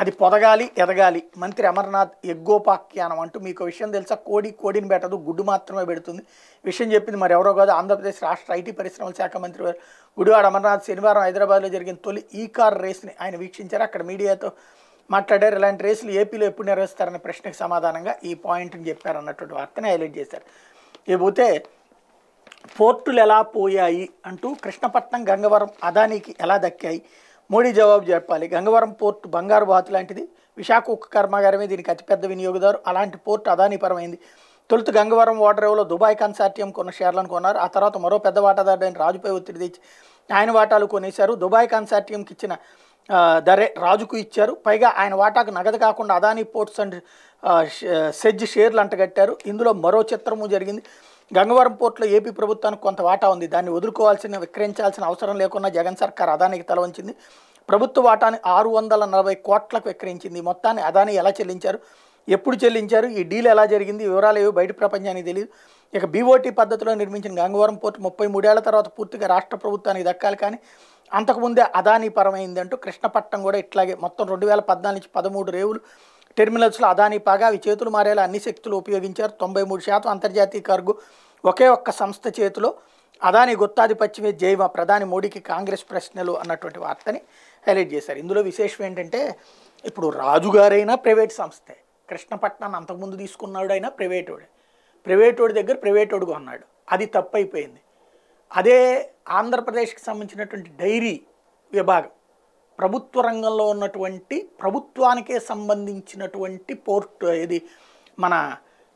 అది పొదగాలి ఎదగాలి మంత్రి అమర్నాథ్ ఎగ్గోపాఖ్యానం అంటూ మీకు విషయం తెలుసా కోడి కోడిని పెట్టదు గుడ్డు మాత్రమే పెడుతుంది విషయం చెప్పింది మరి ఎవరో కాదు ఆంధ్రప్రదేశ్ రాష్ట్ర ఐటీ పరిశ్రమల శాఖ మంత్రి గుడివాడ అమర్నాథ్ శనివారం హైదరాబాద్లో జరిగిన తొలి ఈ కార్ రేస్ని ఆయన వీక్షించారు అక్కడ మీడియాతో మాట్లాడారు ఇలాంటి రేసులు ఏపీలో ఎప్పుడు నిర్వహిస్తారనే ప్రశ్నకు సమాధానంగా ఈ పాయింట్ని చెప్పారు అన్నటువంటి వార్తని హైలైట్ చేశారు ఇకపోతే పోర్టులు ఎలా పోయాయి అంటూ కృష్ణపట్నం గంగవరం అదానికి ఎలా దక్కాయి మోడీ జవాబు చెప్పాలి గంగవరం పోర్ట్ బంగారు బాతు లాంటిది విశాఖ ఉక్కు కర్మాగారమే దీనికి అతిపెద్ద వినియోగదారు అలాంటి పోర్ట్ అదానీపరమైంది తొలుత గంగవరం ఓడరేవులో దుబాయ్ కన్సార్టియం కొన్న షేర్లను కొన్నారు ఆ తర్వాత మరో పెద్ద వాటాదారుడైన రాజుపై ఒత్తిడి తెచ్చి ఆయన వాటాలు కొనేశారు దుబాయ్ కన్సార్టియంకి ఇచ్చిన ధరే రాజుకు ఇచ్చారు పైగా ఆయన వాటాకు నగదు కాకుండా అదానీ పోర్ట్స్ అండ్ సెజ్ షేర్లు అంటగట్టారు ఇందులో మరో చిత్రము జరిగింది గంగవరం పోర్టులో ఏపీ ప్రభుత్వానికి కొంత వాటా ఉంది దాన్ని వదులుకోవాల్సిన విక్రయించాల్సిన అవసరం లేకుండా జగన్ సర్కార్ అదానికి తలవంచింది ప్రభుత్వ వాటాని ఆరు వందల నలభై కోట్లకు విక్రయించింది మొత్తాన్ని అదాని ఎలా చెల్లించారు ఎప్పుడు చెల్లించారు ఈ డీల్ ఎలా జరిగింది వివరాలు ఏవి బయట ప్రపంచానికి తెలియదు ఇక బీఓటీ పద్ధతిలో నిర్మించిన గంగవరం పోర్టు ముప్పై మూడేళ్ల తర్వాత పూర్తిగా రాష్ట్ర ప్రభుత్వానికి దక్కాలి కానీ అంతకుముందే అదానీ పరమైందంటూ కృష్ణపట్నం కూడా ఇట్లాగే మొత్తం రెండు వేల పద్నాలుగు నుంచి పదమూడు రేవులు టెర్మినల్స్లో అదానీ పాగా అవి చేతులు మారేలా అన్ని శక్తులు ఉపయోగించారు తొంభై మూడు శాతం అంతర్జాతీయ కార్గు ఒకే ఒక్క సంస్థ చేతిలో అదాని గుత్తాధిపత్యమే జైవ ప్రధాని మోడీకి కాంగ్రెస్ ప్రశ్నలు అన్నటువంటి వార్తని హైలైట్ చేశారు ఇందులో విశేషం ఏంటంటే ఇప్పుడు రాజుగారైనా ప్రైవేట్ సంస్థే కృష్ణపట్నాన్ని అంతకుముందు తీసుకున్నాడు అయినా ప్రైవేటోడే ప్రైవేటోడి దగ్గర ప్రైవేటోడుగా ఉన్నాడు అది తప్పైపోయింది అదే ఆంధ్రప్రదేశ్కి సంబంధించినటువంటి డైరీ విభాగం ప్రభుత్వ రంగంలో ఉన్నటువంటి ప్రభుత్వానికే సంబంధించినటువంటి పోర్ట్ ఇది మన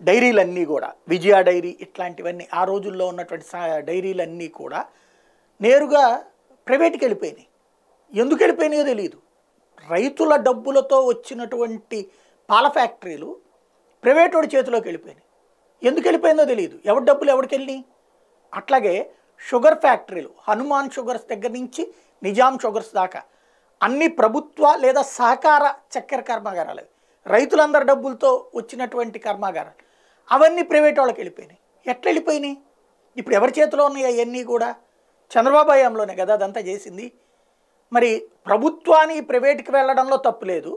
డైరీలన్నీ కూడా విజయ డైరీ ఇట్లాంటివన్నీ ఆ రోజుల్లో ఉన్నటువంటి డైరీలన్నీ కూడా నేరుగా ప్రైవేట్కి వెళ్ళిపోయినాయి ఎందుకు వెళ్ళిపోయినాయో తెలియదు రైతుల డబ్బులతో వచ్చినటువంటి పాల ఫ్యాక్టరీలు ప్రైవేట్ వాడి చేతిలోకి వెళ్ళిపోయినాయి ఎందుకు వెళ్ళిపోయిందో తెలియదు ఎవరి డబ్బులు ఎవరికి వెళ్ళినాయి అట్లాగే షుగర్ ఫ్యాక్టరీలు హనుమాన్ షుగర్స్ దగ్గర నుంచి నిజాం షుగర్స్ దాకా అన్ని ప్రభుత్వ లేదా సహకార చక్కెర కర్మాగారాలు రైతులందరి డబ్బులతో వచ్చినటువంటి కర్మాగారాలు అవన్నీ ప్రైవేట్ వాళ్ళకి వెళ్ళిపోయినాయి ఎట్లా వెళ్ళిపోయినాయి ఇప్పుడు ఎవరి చేతిలో ఉన్నాయి అవన్నీ కూడా చంద్రబాబు హయాంలోనే కదా అదంతా చేసింది మరి ప్రభుత్వాన్ని ప్రైవేట్కి వెళ్ళడంలో తప్పు లేదు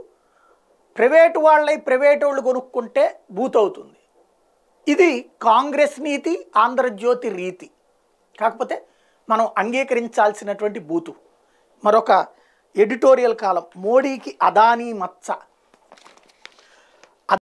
ప్రైవేటు వాళ్ళై ప్రైవేట్ వాళ్ళు కొనుక్కుంటే బూత్ అవుతుంది ఇది కాంగ్రెస్ నీతి ఆంధ్రజ్యోతి రీతి కాకపోతే మనం అంగీకరించాల్సినటువంటి బూతు మరొక ఎడిటోరియల్ కాలం మోడీకి అదానీ మచ్చ